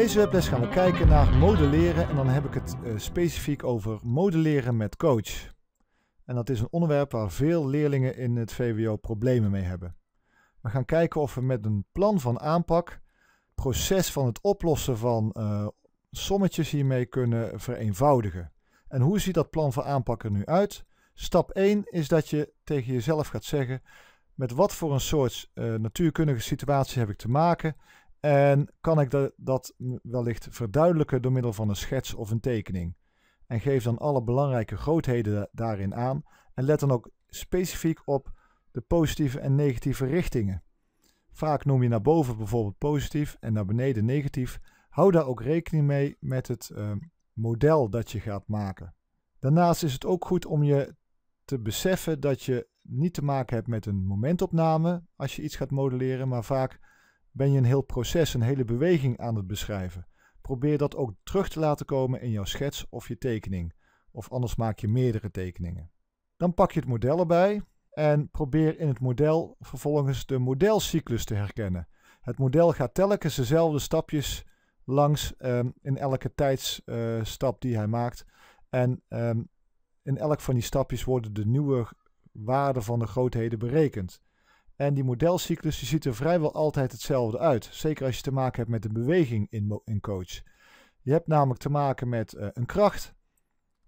deze webles gaan we kijken naar modelleren en dan heb ik het eh, specifiek over modelleren met coach. En dat is een onderwerp waar veel leerlingen in het VWO problemen mee hebben. We gaan kijken of we met een plan van aanpak proces van het oplossen van eh, sommetjes hiermee kunnen vereenvoudigen. En hoe ziet dat plan van aanpak er nu uit? Stap 1 is dat je tegen jezelf gaat zeggen met wat voor een soort eh, natuurkundige situatie heb ik te maken en kan ik dat wellicht verduidelijken door middel van een schets of een tekening? En geef dan alle belangrijke grootheden daarin aan. En let dan ook specifiek op de positieve en negatieve richtingen. Vaak noem je naar boven bijvoorbeeld positief en naar beneden negatief. Hou daar ook rekening mee met het ehm, model dat je gaat maken. Daarnaast is het ook goed om je te beseffen dat je niet te maken hebt met een momentopname als je iets gaat modelleren, maar vaak ben je een heel proces, een hele beweging aan het beschrijven. Probeer dat ook terug te laten komen in jouw schets of je tekening. Of anders maak je meerdere tekeningen. Dan pak je het model erbij en probeer in het model vervolgens de modelcyclus te herkennen. Het model gaat telkens dezelfde stapjes langs ehm, in elke tijdsstap die hij maakt. En ehm, in elk van die stapjes worden de nieuwe waarden van de grootheden berekend. En die modelcyclus die ziet er vrijwel altijd hetzelfde uit. Zeker als je te maken hebt met de beweging in, in coach. Je hebt namelijk te maken met eh, een kracht.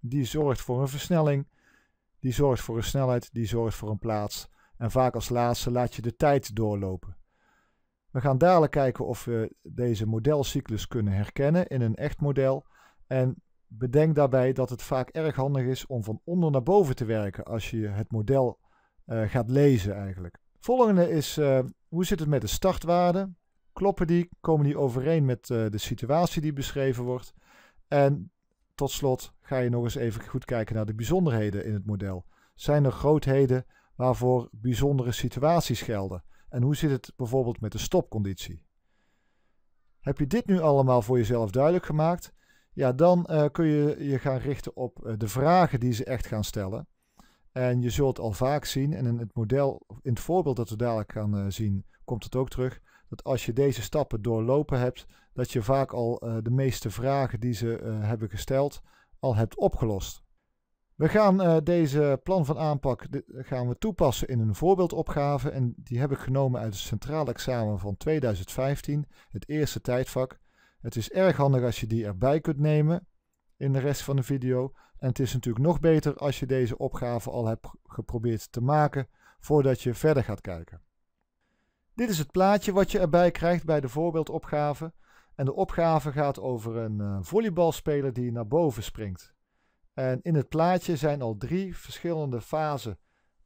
Die zorgt voor een versnelling. Die zorgt voor een snelheid. Die zorgt voor een plaats. En vaak als laatste laat je de tijd doorlopen. We gaan dadelijk kijken of we deze modelcyclus kunnen herkennen in een echt model. En bedenk daarbij dat het vaak erg handig is om van onder naar boven te werken als je het model eh, gaat lezen eigenlijk. Volgende is, eh, hoe zit het met de startwaarden? Kloppen die? Komen die overeen met eh, de situatie die beschreven wordt? En tot slot ga je nog eens even goed kijken naar de bijzonderheden in het model. Zijn er grootheden waarvoor bijzondere situaties gelden? En hoe zit het bijvoorbeeld met de stopconditie? Heb je dit nu allemaal voor jezelf duidelijk gemaakt? Ja, dan eh, kun je je gaan richten op de vragen die ze echt gaan stellen. En je zult al vaak zien, en in het model, in het voorbeeld dat we dadelijk gaan eh, zien, komt het ook terug, dat als je deze stappen doorlopen hebt, dat je vaak al eh, de meeste vragen die ze eh, hebben gesteld, al hebt opgelost. We gaan deze plan van aanpak gaan we toepassen in een voorbeeldopgave en die heb ik genomen uit het Centraal Examen van 2015, het eerste tijdvak. Het is erg handig als je die erbij kunt nemen in de rest van de video, en het is natuurlijk nog beter als je deze opgave al hebt geprobeerd te maken voordat je verder gaat kijken. Dit is het plaatje wat je erbij krijgt bij de voorbeeldopgave. En de opgave gaat over een eh, volleybalspeler die naar boven springt. En in het plaatje zijn al drie verschillende fasen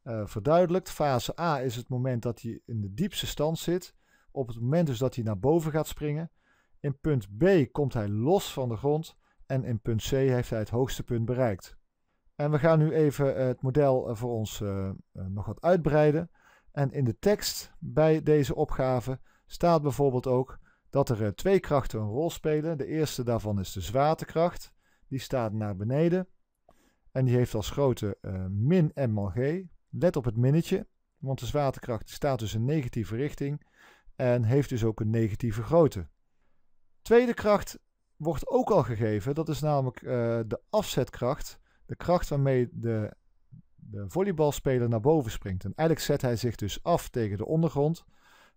uh, verduidelijkt. Fase A is het moment dat hij in de diepste stand zit. Op het moment dus dat hij naar boven gaat springen. In punt B komt hij los van de grond en in punt C heeft hij het hoogste punt bereikt. En we gaan nu even eh, het model eh, voor ons eh, nog wat uitbreiden. En in de tekst bij deze opgave staat bijvoorbeeld ook dat er twee krachten een rol spelen. De eerste daarvan is de zwaartekracht. Die staat naar beneden. En die heeft als grootte uh, min mg. Let op het minnetje, want de zwaartekracht staat dus in negatieve richting en heeft dus ook een negatieve grootte. Tweede kracht wordt ook al gegeven. Dat is namelijk eh, de afzetkracht. De kracht waarmee de, de volleybalspeler naar boven springt. En eigenlijk zet hij zich dus af tegen de ondergrond.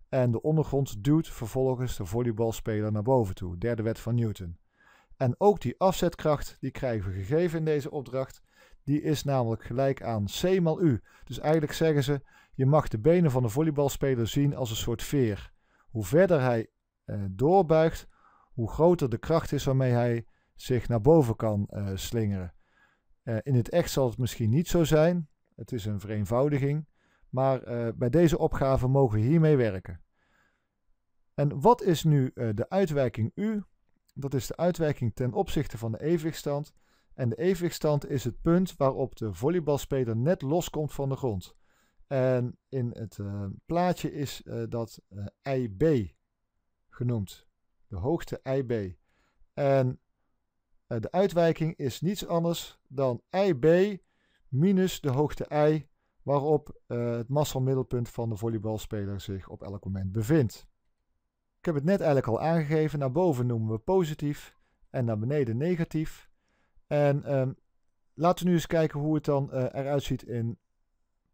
En de ondergrond duwt vervolgens de volleybalspeler naar boven toe. Derde wet van Newton. En ook die afzetkracht, die krijgen we gegeven in deze opdracht. Die is namelijk gelijk aan C mal U. Dus eigenlijk zeggen ze, je mag de benen van de volleybalspeler zien als een soort veer. Hoe verder hij eh, doorbuigt, hoe groter de kracht is waarmee hij zich naar boven kan eh, slingeren. Eh, in het echt zal het misschien niet zo zijn. Het is een vereenvoudiging. Maar eh, bij deze opgave mogen we hiermee werken. En wat is nu de uitwerking U? Dat is de uitwerking ten opzichte van de evenwichtstand. En de evenwichtstand is het punt waarop de volleybalspeler net loskomt van de grond. En in het plaatje is dat IB genoemd de hoogte IB. En eh, de uitwijking is niets anders dan IB minus de hoogte I waarop eh, het massamiddelpunt van de volleybalspeler zich op elk moment bevindt. Ik heb het net eigenlijk al aangegeven. Naar boven noemen we positief en naar beneden negatief. En ehm, laten we nu eens kijken hoe het dan eh, eruit ziet in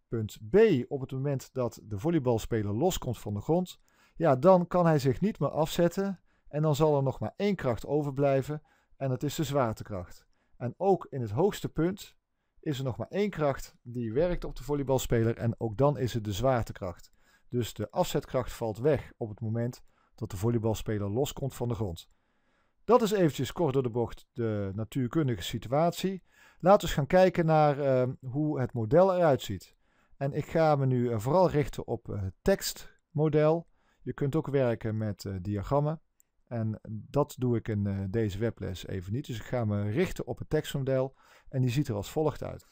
punt B. Op het moment dat de volleybalspeler loskomt van de grond, ja, dan kan hij zich niet meer afzetten. En dan zal er nog maar één kracht overblijven en dat is de zwaartekracht. En ook in het hoogste punt is er nog maar één kracht die werkt op de volleybalspeler en ook dan is het de zwaartekracht. Dus de afzetkracht valt weg op het moment dat de volleybalspeler loskomt van de grond. Dat is eventjes kort door de bocht de natuurkundige situatie. Laten we gaan kijken naar ehm, hoe het model eruit ziet. En ik ga me nu eh, vooral richten op het tekstmodel. Je kunt ook werken met eh, diagrammen. En dat doe ik in eh, deze webles even niet. Dus ik ga me richten op het tekstmodel en die ziet er als volgt uit.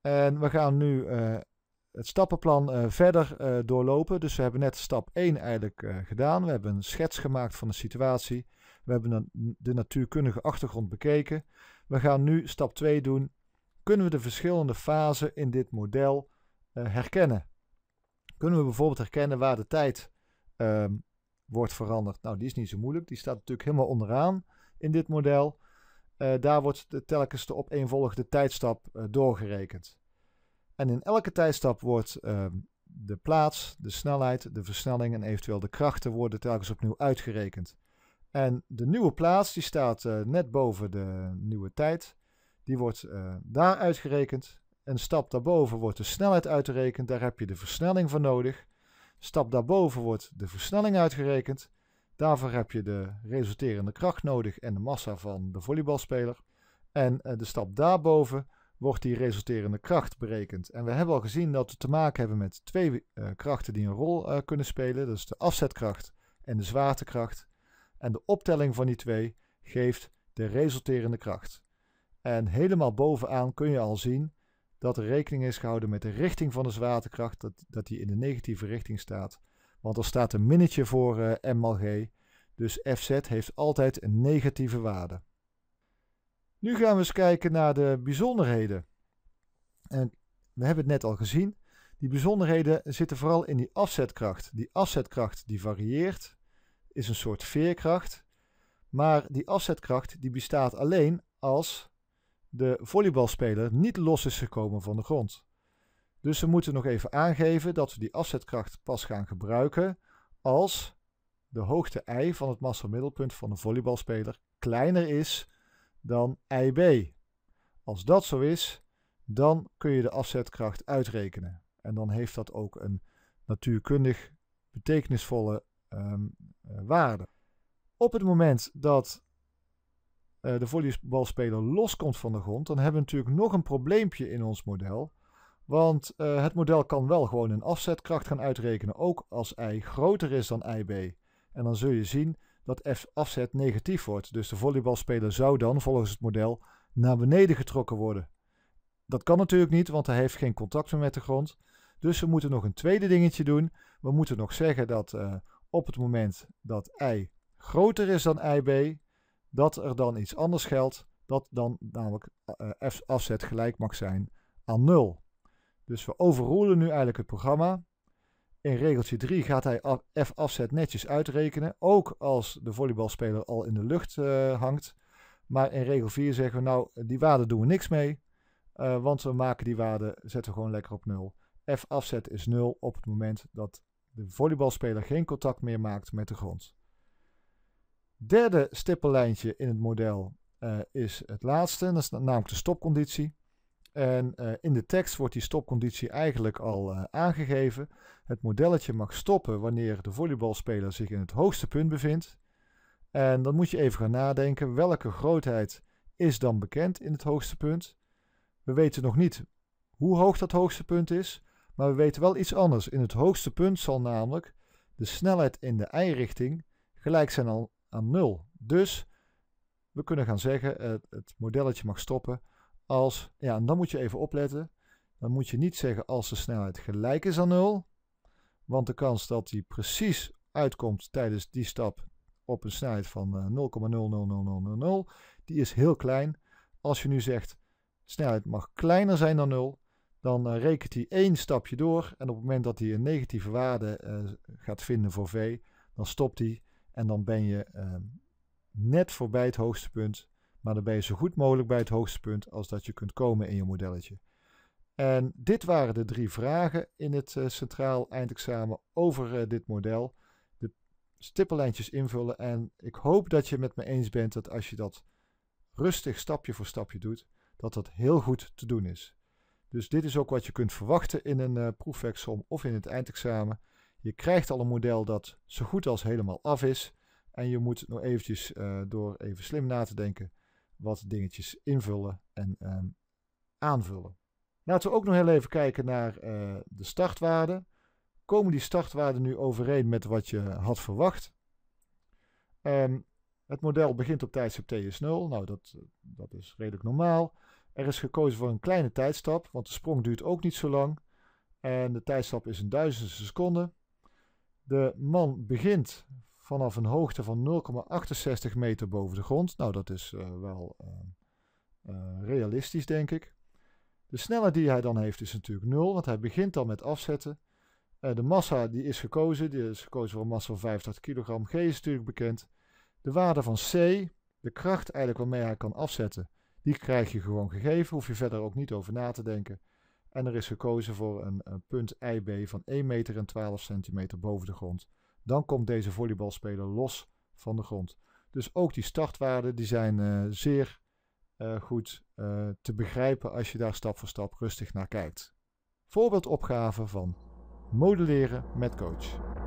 En we gaan nu eh, het stappenplan eh, verder doorlopen. Dus we hebben net stap 1 eigenlijk gedaan. We hebben een schets gemaakt van de situatie. We hebben de natuurkundige achtergrond bekeken. We gaan nu stap 2 doen. Kunnen we de verschillende fasen in dit model herkennen? Kunnen we bijvoorbeeld herkennen waar de tijd ehm, wordt veranderd. Nou, die is niet zo moeilijk. Die staat natuurlijk helemaal onderaan in dit model. Eh, daar wordt de, telkens de opeenvolgende tijdstap eh, doorgerekend. En in elke tijdstap wordt ehm, de plaats, de snelheid, de versnelling en eventueel de krachten worden telkens opnieuw uitgerekend. En de nieuwe plaats die staat eh, net boven de nieuwe tijd. Die wordt daar uitgerekend. Een stap daarboven wordt de snelheid uitgerekend. Daar heb je de versnelling voor nodig. Stap daarboven wordt de versnelling uitgerekend. Daarvoor heb je de resulterende kracht nodig en de massa van de volleybalspeler. En eh, de stap daarboven wordt die resulterende kracht berekend. En we hebben al gezien dat we te maken hebben met twee eh, krachten die een rol eh, kunnen spelen. Dat is de afzetkracht en de zwaartekracht. En de optelling van die twee geeft de resulterende kracht. En helemaal bovenaan kun je al zien dat er rekening is gehouden met de richting van de zwaartekracht, dat, dat die in de negatieve richting staat. Want er staat een minnetje voor eh, M mal G, dus Fz heeft altijd een negatieve waarde. Nu gaan we eens kijken naar de bijzonderheden. En we hebben het net al gezien, die bijzonderheden zitten vooral in die afzetkracht. Die afzetkracht die varieert, is een soort veerkracht. Maar die afzetkracht die bestaat alleen als de volleybalspeler niet los is gekomen van de grond. Dus we moeten nog even aangeven dat we die afzetkracht pas gaan gebruiken als de hoogte I van het massamiddelpunt van de volleybalspeler kleiner is dan IB. Als dat zo is, dan kun je de afzetkracht uitrekenen. En dan heeft dat ook een natuurkundig betekenisvolle ehm, eh, waarde. Op het moment dat eh, de volleybalspeler loskomt van de grond, dan hebben we natuurlijk nog een probleempje in ons model. Want eh, het model kan wel gewoon een afzetkracht gaan uitrekenen, ook als i groter is dan ib. En dan zul je zien dat f afzet negatief wordt. Dus de volleybalspeler zou dan volgens het model naar beneden getrokken worden. Dat kan natuurlijk niet, want hij heeft geen contact meer met de grond. Dus we moeten nog een tweede dingetje doen. We moeten nog zeggen dat eh, op het moment dat i groter is dan ib, dat er dan iets anders geldt, dat dan namelijk eh, f afzet gelijk mag zijn aan 0. Dus we overroelen nu eigenlijk het programma. In regeltje 3 gaat hij f afzet netjes uitrekenen, ook als de volleybalspeler al in de lucht eh, hangt. Maar in regel 4 zeggen we nou, die waarde doen we niks mee, eh, want we maken die waarde, zetten we gewoon lekker op 0. F afzet is 0 op het moment dat de volleybalspeler geen contact meer maakt met de grond. Derde stippellijntje in het model eh, is het laatste, dat is namelijk de stopconditie. En eh, in de tekst wordt die stopconditie eigenlijk al eh, aangegeven. Het modelletje mag stoppen wanneer de volleybalspeler zich in het hoogste punt bevindt. En dan moet je even gaan nadenken welke grootheid is dan bekend in het hoogste punt. We weten nog niet hoe hoog dat hoogste punt is, maar we weten wel iets anders. In het hoogste punt zal namelijk de snelheid in de y-richting gelijk zijn aan 0. Dus we kunnen gaan zeggen, het, modelletje mag stoppen als, ja, en dan moet je even opletten, dan moet je niet zeggen als de snelheid gelijk is aan 0, want de kans dat die precies uitkomt tijdens die stap op een snelheid van 0,000000, eh, die is heel klein. Als je nu zegt, snelheid mag kleiner zijn dan 0, dan eh, rekent hij één stapje door. En op het moment dat hij een negatieve waarde eh, gaat vinden voor v, dan stopt hij en dan ben je ehm, net voorbij het hoogste punt, maar dan ben je zo goed mogelijk bij het hoogste punt als dat je kunt komen in je modelletje. En dit waren de drie vragen in het eh, centraal eindexamen over eh, dit model. De stippellijntjes invullen en ik hoop dat je met me eens bent dat als je dat rustig stapje voor stapje doet, dat dat heel goed te doen is. Dus dit is ook wat je kunt verwachten in een eh, proefwerksom of in het eindexamen. Je krijgt al een model dat zo goed als helemaal af is. En je moet nog eventjes eh, door even slim na te denken wat dingetjes invullen en ehm, aanvullen. Laten we ook nog heel even kijken naar eh, de startwaarden. Komen die startwaarden nu overeen met wat je had verwacht? Ehm, het model begint op tijdstip TS0. Nou, dat, eh, dat is redelijk normaal. Er is gekozen voor een kleine tijdstap, want de sprong duurt ook niet zo lang. En de tijdstap is een duizendste seconde. De man begint vanaf een hoogte van 0,68 meter boven de grond. Nou, dat is eh, wel eh, eh, realistisch, denk ik. De snelheid die hij dan heeft is natuurlijk 0, want hij begint dan met afzetten. de massa die is gekozen, die is gekozen voor een massa van 85 kilogram. G is natuurlijk bekend. De waarde van C, de kracht eigenlijk waarmee hij kan afzetten, die krijg je gewoon gegeven. Hoef je verder ook niet over na te denken. En er is gekozen voor een, een eh, punt IB e van 1 meter en 12 centimeter boven de grond. Dan komt deze volleybalspeler los van de grond. Dus ook die startwaarden die zijn eh, zeer eh, goed te begrijpen als je daar stap voor stap rustig naar kijkt. Voorbeeldopgave van modelleren met coach.